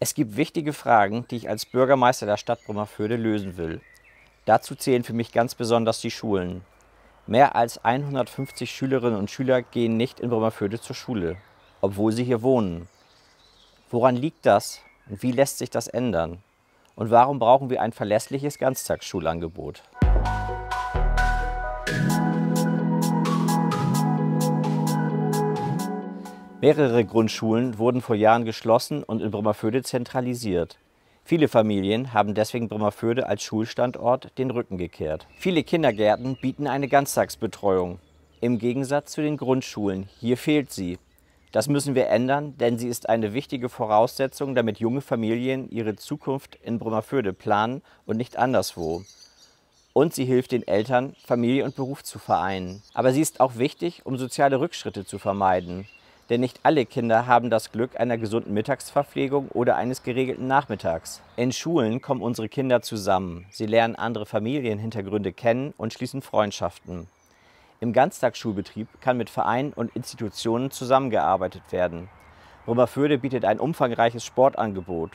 Es gibt wichtige Fragen, die ich als Bürgermeister der Stadt Brummerförde lösen will. Dazu zählen für mich ganz besonders die Schulen. Mehr als 150 Schülerinnen und Schüler gehen nicht in Brummerförde zur Schule, obwohl sie hier wohnen. Woran liegt das und wie lässt sich das ändern? Und warum brauchen wir ein verlässliches Ganztagsschulangebot? Mehrere Grundschulen wurden vor Jahren geschlossen und in Brümmerföde zentralisiert. Viele Familien haben deswegen Brümmerföde als Schulstandort den Rücken gekehrt. Viele Kindergärten bieten eine Ganztagsbetreuung. Im Gegensatz zu den Grundschulen, hier fehlt sie. Das müssen wir ändern, denn sie ist eine wichtige Voraussetzung, damit junge Familien ihre Zukunft in Brümmerföde planen und nicht anderswo. Und sie hilft den Eltern, Familie und Beruf zu vereinen. Aber sie ist auch wichtig, um soziale Rückschritte zu vermeiden. Denn nicht alle Kinder haben das Glück einer gesunden Mittagsverpflegung oder eines geregelten Nachmittags. In Schulen kommen unsere Kinder zusammen. Sie lernen andere Familienhintergründe kennen und schließen Freundschaften. Im Ganztagsschulbetrieb kann mit Vereinen und Institutionen zusammengearbeitet werden. Römerförde bietet ein umfangreiches Sportangebot.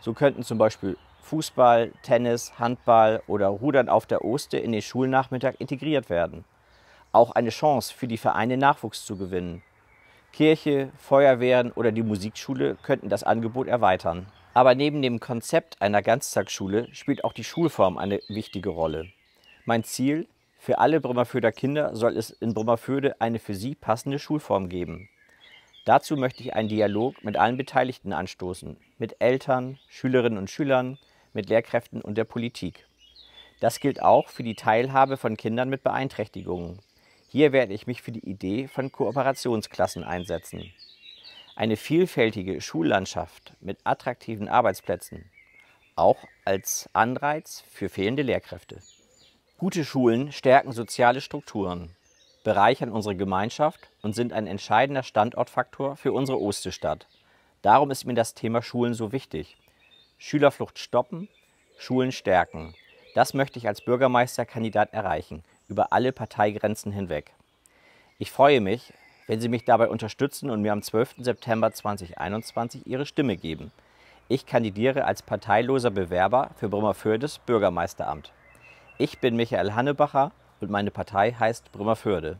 So könnten zum Beispiel Fußball, Tennis, Handball oder Rudern auf der Oste in den Schulnachmittag integriert werden. Auch eine Chance für die Vereine Nachwuchs zu gewinnen. Kirche, Feuerwehren oder die Musikschule könnten das Angebot erweitern. Aber neben dem Konzept einer Ganztagsschule spielt auch die Schulform eine wichtige Rolle. Mein Ziel? Für alle Brümmerföder Kinder soll es in Brümmerföde eine für sie passende Schulform geben. Dazu möchte ich einen Dialog mit allen Beteiligten anstoßen, mit Eltern, Schülerinnen und Schülern, mit Lehrkräften und der Politik. Das gilt auch für die Teilhabe von Kindern mit Beeinträchtigungen. Hier werde ich mich für die Idee von Kooperationsklassen einsetzen. Eine vielfältige Schullandschaft mit attraktiven Arbeitsplätzen, auch als Anreiz für fehlende Lehrkräfte. Gute Schulen stärken soziale Strukturen, bereichern unsere Gemeinschaft und sind ein entscheidender Standortfaktor für unsere Ostestadt. Darum ist mir das Thema Schulen so wichtig. Schülerflucht stoppen, Schulen stärken. Das möchte ich als Bürgermeisterkandidat erreichen über alle Parteigrenzen hinweg. Ich freue mich, wenn Sie mich dabei unterstützen und mir am 12. September 2021 Ihre Stimme geben. Ich kandidiere als parteiloser Bewerber für Bremerfördes Bürgermeisteramt. Ich bin Michael Hannebacher und meine Partei heißt Bremerförde.